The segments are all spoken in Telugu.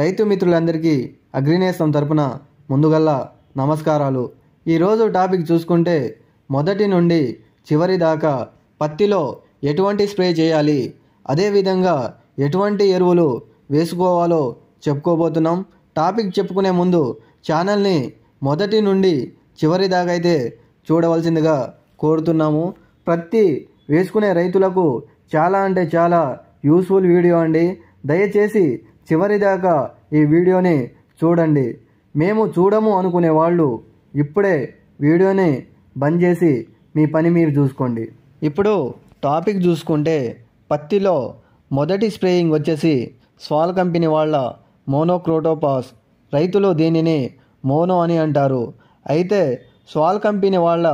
రైతు మిత్రులందరికీ అగ్రినేస్తం తరపున ముందుగల్లా నమస్కారాలు ఈరోజు టాపిక్ చూసుకుంటే మొదటి నుండి చివరి దాకా పత్తిలో ఎటువంటి స్ప్రే చేయాలి అదేవిధంగా ఎటువంటి ఎరువులు వేసుకోవాలో చెప్పుకోబోతున్నాం టాపిక్ చెప్పుకునే ముందు ఛానల్ని మొదటి నుండి చివరి దాకా అయితే చూడవలసిందిగా కోరుతున్నాము ప్రతి వేసుకునే రైతులకు చాలా అంటే చాలా యూస్ఫుల్ వీడియో అండి దయచేసి చివరిదాకా ఈ వీడియోని చూడండి మేము చూడము అనుకునే వాళ్ళు ఇప్పుడే వీడియోని బంద్ చేసి మీ పని మీరు చూసుకోండి ఇప్పుడు టాపిక్ చూసుకుంటే పత్తిలో మొదటి స్ప్రేయింగ్ వచ్చేసి స్వాల్ కంపెనీ వాళ్ళ మోనోక్రోటోపాస్ రైతులు దీనిని మోనో అని అంటారు అయితే స్వాల్ కంపెనీ వాళ్ళ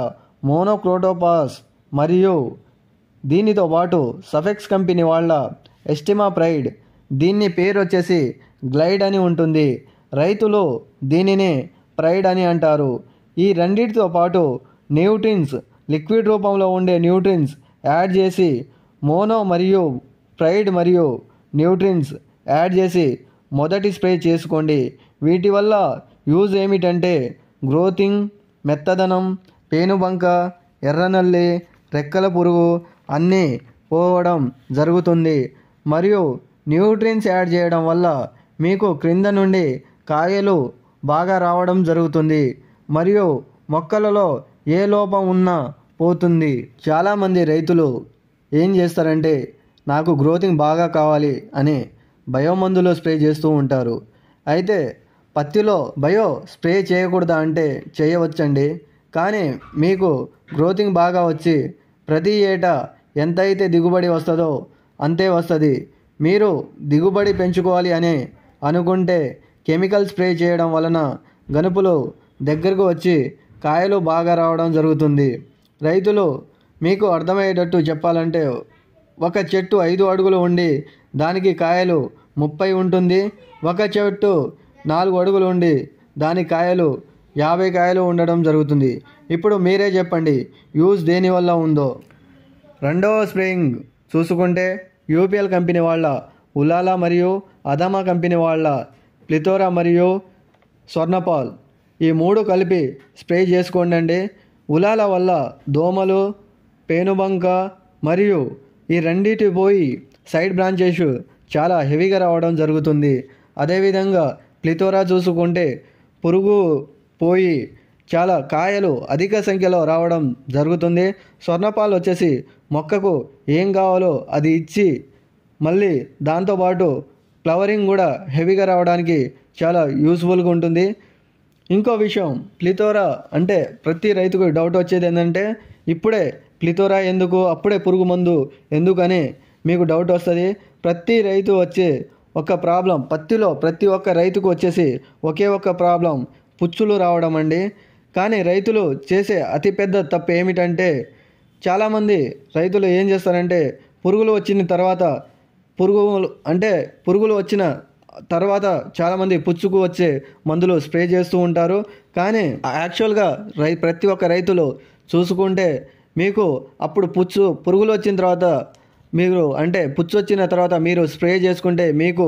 మోనోక్రోటోపాస్ మరియు దీనితో పాటు సఫెక్స్ కంపెనీ వాళ్ళ ఎస్టిమా ప్రైడ్ దీన్ని పేరు వచ్చేసి గ్లైడ్ అని ఉంటుంది రైతులు దీనిని ప్రైడ్ అని అంటారు ఈ రెండింటితో పాటు న్యూట్రిన్స్ లిక్విడ్ రూపంలో ఉండే న్యూట్రిన్స్ యాడ్ చేసి మోనో మరియు ప్రైడ్ మరియు న్యూట్రిన్స్ యాడ్ చేసి మొదటి స్ప్రే చేసుకోండి వీటి వల్ల యూజ్ ఏమిటంటే గ్రోతింగ్ మెత్తదనం పేనుబంక ఎర్రనల్లి రెక్కల పురుగు అన్నీ పోవడం జరుగుతుంది మరియు న్యూట్రిన్స్ యాడ్ చేయడం వల్ల మీకు క్రింద నుండి కాయలు బాగా రావడం జరుగుతుంది మరియు మొక్కలలో ఏ లోపం ఉన్నా పోతుంది చాలామంది రైతులు ఏం చేస్తారంటే నాకు గ్రోతింగ్ బాగా కావాలి అని బయోమందులు స్ప్రే చేస్తూ ఉంటారు అయితే పత్తిలో బయో స్ప్రే చేయకూడదా అంటే చేయవచ్చండి కానీ మీకు గ్రోతింగ్ బాగా వచ్చి ప్రతి ఏటా ఎంతైతే దిగుబడి వస్తుందో అంతే వస్తుంది మీరు దిగుబడి పెంచుకోవాలి అనే అనుకుంటే కెమికల్ స్ప్రే చేయడం వలన గనుపులు దగ్గరకు వచ్చి కాయలు బాగా రావడం జరుగుతుంది రైతులు మీకు అర్థమయ్యేటట్టు చెప్పాలంటే ఒక చెట్టు ఐదు అడుగులు ఉండి దానికి కాయలు ముప్పై ఉంటుంది ఒక చెట్టు నాలుగు అడుగులు ఉండి దాని కాయలు యాభై కాయలు ఉండడం జరుగుతుంది ఇప్పుడు మీరే చెప్పండి యూజ్ దేనివల్ల ఉందో రెండవ స్ప్రేయింగ్ చూసుకుంటే యూపీఎల్ కంపెనీ వాళ్ళ ఉలాల మరియు అదామా కంపెనీ వాళ్ళ ప్లితోరా మరియు స్వర్ణపాల్ ఈ మూడు కలిపి స్ప్రే చేసుకోండి ఉలాల వల్ల దోమలు పేనుబంక మరియు ఈ రెండిటి పోయి సైడ్ బ్రాంచెస్ చాలా హెవీగా రావడం జరుగుతుంది అదేవిధంగా ప్లితోరా చూసుకుంటే పురుగు పోయి చాలా కాయలు అధిక సంఖ్యలో రావడం జరుగుతుంది స్వర్ణపాలు వచ్చేసి మొక్కకు ఏం కావాలో అది ఇచ్చి మళ్ళీ దాంతోపాటు ఫ్లవరింగ్ కూడా హెవీగా రావడానికి చాలా యూస్ఫుల్గా ఉంటుంది ఇంకో విషయం ప్లితోరా అంటే ప్రతి రైతుకు డౌట్ వచ్చేది ఏంటంటే ఇప్పుడే ప్లితోరా ఎందుకు అప్పుడే పురుగు మందు ఎందుకని మీకు డౌట్ వస్తుంది ప్రతి రైతు వచ్చే ఒక ప్రాబ్లం పత్తిలో ప్రతి ఒక్క రైతుకు వచ్చేసి ఒకే ఒక్క ప్రాబ్లం పుచ్చులు రావడం అండి కానీ రైతులు చేసే అతిపెద్ద తప్పు ఏమిటంటే చాలామంది రైతులు ఏం చేస్తారంటే పురుగులు వచ్చిన తర్వాత పురుగులు అంటే పురుగులు వచ్చిన తర్వాత చాలామంది పుచ్చుకు వచ్చే మందులు స్ప్రే చేస్తూ ఉంటారు కానీ యాక్చువల్గా రై ప్రతి ఒక్క రైతులు చూసుకుంటే మీకు అప్పుడు పుచ్చు పురుగులు వచ్చిన తర్వాత మీరు అంటే పుచ్చు వచ్చిన తర్వాత మీరు స్ప్రే చేసుకుంటే మీకు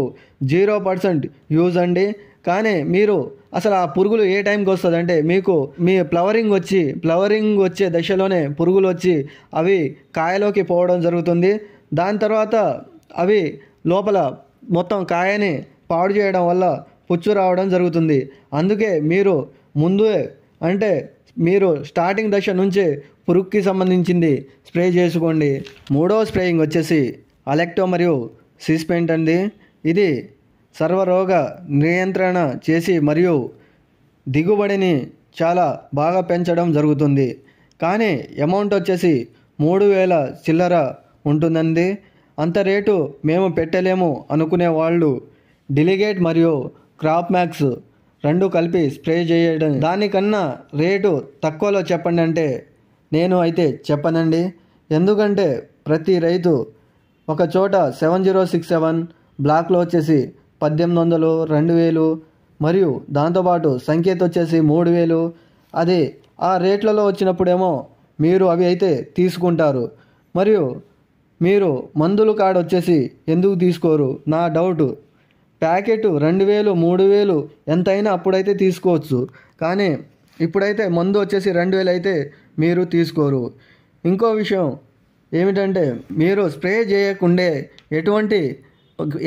జీరో పర్సెంట్ యూజ్ అండి కానీ మీరు అసలు ఆ పురుగులు ఏ టైంకి వస్తుంది అంటే మీకు మీ ఫ్లవరింగ్ వచ్చి ఫ్లవరింగ్ వచ్చే దశలోనే పురుగులు వచ్చి అవి కాయలోకి పోవడం జరుగుతుంది దాని తర్వాత అవి లోపల మొత్తం కాయని పాడు చేయడం వల్ల పుచ్చు రావడం జరుగుతుంది అందుకే మీరు ముందే అంటే మీరు స్టార్టింగ్ దశ నుంచి పురుగుకి సంబంధించింది స్ప్రే చేసుకోండి మూడవ స్ప్రేయింగ్ వచ్చేసి అలెక్టో మరియు సిస్పెంట్ అండి ఇది సర్వరోగ నియంత్రణ చేసి మరియు దిగుబడిని చాలా బాగా పెంచడం జరుగుతుంది కానీ అమౌంట్ వచ్చేసి మూడు వేల చిల్లర ఉంటుందండి అంత రేటు మేము పెట్టలేము అనుకునే వాళ్ళు డెలిగేట్ మరియు క్రాప్ మ్యాక్స్ రెండు కలిపి స్ప్రే చేయడం దానికన్నా రేటు తక్కువలో చెప్పండి అంటే నేను అయితే చెప్పనండి ఎందుకంటే ప్రతి రైతు ఒక చోట సెవెన్ జీరో సిక్స్ సెవెన్ బ్లాక్లో వచ్చేసి పద్దెనిమిది వందలు రెండు వేలు మరియు దాంతోపాటు సంకేత్ వచ్చేసి మూడు వేలు అది ఆ రేట్లలో వచ్చినప్పుడేమో మీరు అవి అయితే తీసుకుంటారు మరియు మీరు మందులు కార్డు వచ్చేసి ఎందుకు తీసుకోరు నా డౌటు ప్యాకెట్ రెండు వేలు మూడు వేలు ఎంతైనా అప్పుడైతే తీసుకోవచ్చు కానీ ఇప్పుడైతే మందు వచ్చేసి రెండు వేలు అయితే మీరు తీసుకోరు ఇంకో విషయం ఏమిటంటే మీరు స్ప్రే చేయకుండే ఎటువంటి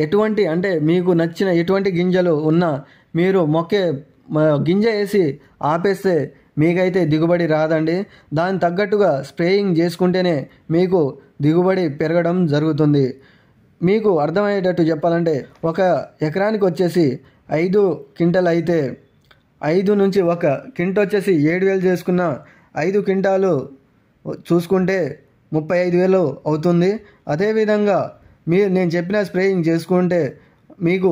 ఎటువంటి అంటే మీకు నచ్చిన ఎటువంటి గింజలు ఉన్నా మీరు మొక్కే గింజ వేసి ఆపేస్తే మీకైతే దిగుబడి రాదండి దాని తగ్గట్టుగా స్ప్రేయింగ్ చేసుకుంటేనే మీకు దిగుబడి పెరగడం జరుగుతుంది మీకు అర్థమయ్యేటట్టు చెప్పాలంటే ఒక ఎకరానికి వచ్చేసి ఐదు క్వింటల్ అయితే ఐదు నుంచి ఒక క్వింట వచ్చేసి ఏడు వేలు చేసుకున్న ఐదు క్వింటాలు చూసుకుంటే ముప్పై ఐదు వేలు అవుతుంది అదేవిధంగా మీరు నేను చెప్పిన స్ప్రేయింగ్ చేసుకుంటే మీకు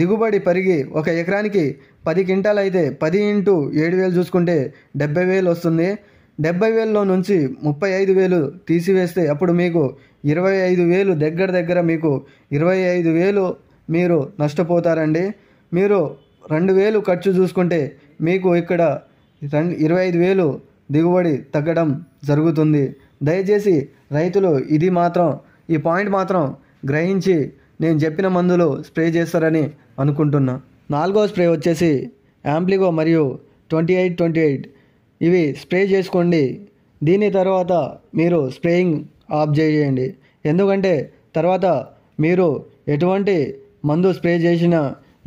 దిగుబడి పరిగి ఒక ఎకరానికి పది క్వింటాల్ అయితే పది ఇంటూ ఏడు వేలు చూసుకుంటే డెబ్బై వేలు వస్తుంది డెబ్బై వేలలో నుంచి ముప్పై ఐదు వేలు తీసివేస్తే అప్పుడు మీకు ఇరవై ఐదు వేలు దగ్గర దగ్గర మీకు ఇరవై ఐదు వేలు మీరు నష్టపోతారండి మీరు రెండు వేలు ఖర్చు చూసుకుంటే మీకు ఇక్కడ రెండు ఇరవై ఐదు వేలు దిగుబడి తగ్గడం జరుగుతుంది దయచేసి రైతులు ఇది మాత్రం ఈ పాయింట్ మాత్రం గ్రహించి నేను చెప్పిన మందులు స్ప్రే చేస్తారని అనుకుంటున్నాను నాలుగో స్ప్రే వచ్చేసి యాంప్లిగో మరియు ట్వంటీ ఎయిట్ ట్వంటీ ఎయిట్ ఇవి స్ప్రే చేసుకోండి దీని తర్వాత మీరు స్ప్రేయింగ్ ఆఫ్ చేయండి ఎందుకంటే తర్వాత మీరు ఎటువంటి మందు స్ప్రే చేసిన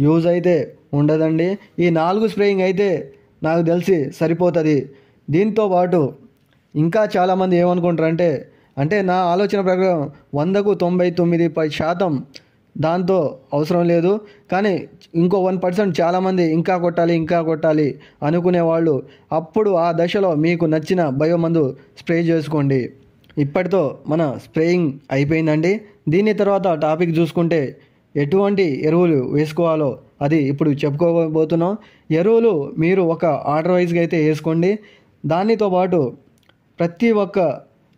యూజ్ అయితే ఉండదండి ఈ నాలుగు స్ప్రేయింగ్ అయితే నాకు తెలిసి సరిపోతుంది దీంతో పాటు ఇంకా చాలామంది ఏమనుకుంటారంటే అంటే నా ఆలోచన ప్రకారం వందకు తొంభై తొమ్మిది శాతం దాంతో అవసరం లేదు కానీ ఇంకో వన్ పర్సెంట్ చాలామంది ఇంకా కొట్టాలి ఇంకా కొట్టాలి అనుకునేవాళ్ళు అప్పుడు ఆ దశలో మీకు నచ్చిన బయోమందు స్ప్రే చేసుకోండి ఇప్పటితో మన స్ప్రేయింగ్ అయిపోయిందండి దీని తర్వాత టాపిక్ చూసుకుంటే ఎటువంటి ఎరువులు వేసుకోవాలో అది ఇప్పుడు చెప్పుకోబోతున్నాం ఎరువులు మీరు ఒక ఆర్డర్ వైజ్గా అయితే వేసుకోండి దానితో పాటు ప్రతి ఒక్క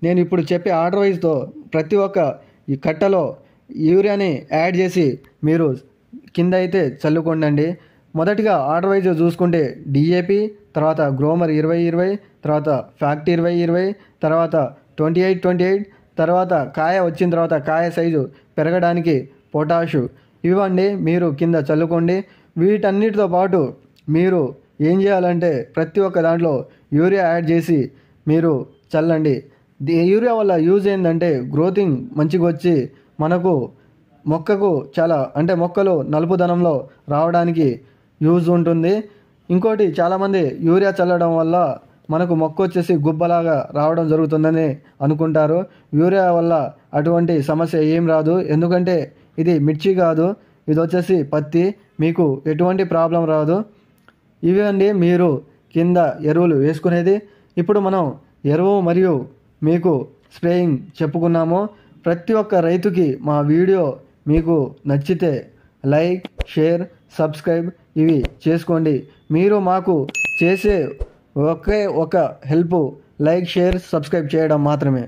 నేను ఇప్పుడు చెప్పే ఆర్డర్ వైజ్తో ప్రతి ఒక్క ఈ కట్టలో యూరియాని యాడ్ చేసి మీరు కింద అయితే చల్లుకోండి మొదటిగా ఆర్డర్ వైజ్ చూసుకుంటే డిఏపి తర్వాత గ్రోమర్ ఇరవై ఇరవై తర్వాత ఫ్యాక్టరీ ఇరవై ఇరవై తర్వాత ట్వంటీ ఎయిట్ ట్వంటీ ఎయిట్ తర్వాత కాయ వచ్చిన తర్వాత కాయ సైజు పెరగడానికి పొటాషు ఇవ్వండి మీరు కింద చల్లుకోండి వీటన్నిటితో పాటు మీరు ఏం చేయాలంటే ప్రతి ఒక్క దాంట్లో యూరియా యాడ్ చేసి మీరు చల్లండి యూరియా వల్ల యూజ్ ఏంటంటే గ్రోతింగ్ మంచిగా వచ్చి మనకు మొక్కకు చాలా అంటే మొక్కలు నలుపు ధనంలో రావడానికి యూజ్ ఉంటుంది ఇంకోటి చాలామంది యూరియా చల్లడం వల్ల మనకు మొక్క వచ్చేసి గుబ్బలాగా రావడం జరుగుతుందని అనుకుంటారు యూరియా వల్ల అటువంటి సమస్య ఏం రాదు ఎందుకంటే ఇది మిర్చి కాదు ఇది వచ్చేసి పత్తి మీకు ఎటువంటి ప్రాబ్లం రాదు ఇవి అండి మీరు కింద ఎరువులు వేసుకునేది ఇప్పుడు మనం ఎరువు మరియు మీకు స్ప్రేయింగ్ చెప్పుకున్నాము ప్రతి ఒక్క రైతుకి మా వీడియో మీకు నచ్చితే లైక్ షేర్ సబ్స్క్రైబ్ ఇవి చేసుకోండి మీరు మాకు చేసే ఒకే ఒక హెల్ప్ లైక్ షేర్ సబ్స్క్రైబ్ చేయడం మాత్రమే